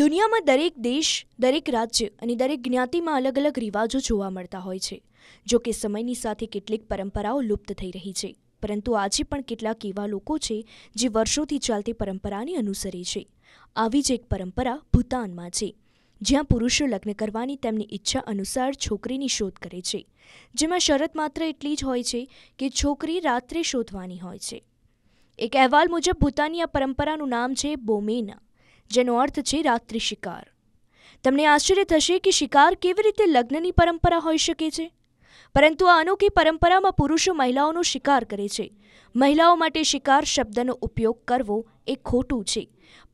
દુનિયામાં દરેક દેશ દરેક રાજ્ય અને દરેક જ્ઞાતિમાં અલગ અલગ રિવાજો જોવા મળતા હોય છે જો કે સમયની સાથે કેટલીક પરંપરાઓ લુપ્ત થઈ રહી છે પરંતુ આજે પણ કેટલાક એવા લોકો છે જે વર્ષોથી ચાલતી પરંપરાને અનુસરે છે આવી જ એક પરંપરા ભૂતાનમાં છે જ્યાં પુરુષો લગ્ન કરવાની તેમની ઈચ્છા અનુસાર છોકરીની શોધ કરે છે જેમાં શરત માત્ર એટલી જ હોય છે કે છોકરી રાત્રે શોધવાની હોય છે એક અહેવાલ મુજબ ભૂતાનની આ પરંપરાનું નામ છે બોમેના જેનો અર્થ છે રાત્રિ શિકાર તમને આશ્ચર્ય થશે કે શિકાર કેવી રીતે લગ્નની પરંપરા હોઈ શકે છે પરંતુ આ અનોખી પરંપરામાં પુરુષો મહિલાઓનો શિકાર કરે છે મહિલાઓ માટે શિકાર શબ્દનો ઉપયોગ કરવો એ ખોટું છે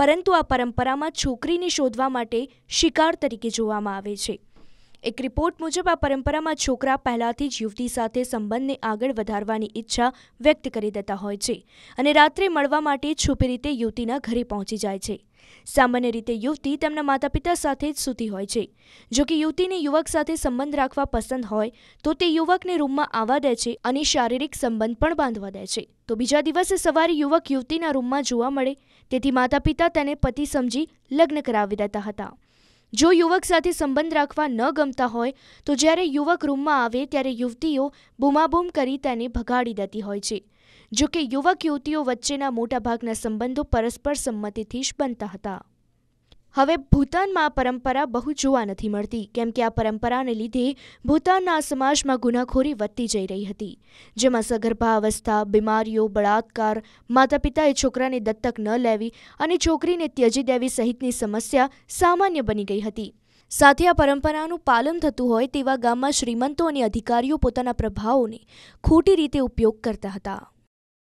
પરંતુ આ પરંપરામાં છોકરીને શોધવા માટે શિકાર તરીકે જોવામાં આવે છે એક રિપોર્ટ મુજબ આ પરંપરામાં છોકરા પહેલાથી જ યુવતી સાથે સંબંધને આગળ વધારવાની ઈચ્છા વ્યક્ત કરી દેતા હોય છે અને રાત્રે મળવા માટે છુપી રીતે યુવતીના ઘરે પહોંચી જાય છે સામાન્ય રીતે યુવતી તેમના માતાપિતા સાથે જ સૂતી હોય છે જો કે યુવતીને યુવક સાથે સંબંધ રાખવા પસંદ હોય તો તે યુવકને રૂમમાં આવવા દે છે અને શારીરિક સંબંધ પણ બાંધવા દે છે તો બીજા દિવસે સવારે યુવક યુવતીના રૂમમાં જોવા મળે તેથી માતાપિતા તેને પતિ સમજી લગ્ન કરાવી દેતા હતા જો યુવક સાથે સંબંધ રાખવા ન ગમતા હોય તો જ્યારે યુવક રૂમમાં આવે ત્યારે યુવતીઓ બૂમાબૂમ કરી તેને ભગાડી દેતી હોય છે જો કે યુવક યુવતીઓ વચ્ચેના મોટાભાગના સંબંધો પરસ્પર સંમતિથી જ બનતા હતા હવે ભૂતાનમાં પરંપરા બહુ જોવા નથી મળતી કેમ કે આ પરંપરાને લીધે ભૂતાનના સમાજમાં ગુનાખોરી વધતી જઈ રહી હતી જેમાં સગર્ભા અવસ્થા બીમારીઓ બળાત્કાર માતા પિતાએ છોકરાને દત્તક ન લેવી અને છોકરીને ત્યજી દેવી સહિતની સમસ્યા સામાન્ય બની ગઈ હતી સાથે આ પરંપરાનું પાલન થતું હોય તેવા ગામમાં શ્રીમંતો અને અધિકારીઓ પોતાના પ્રભાવોને ખોટી રીતે ઉપયોગ કરતા હતા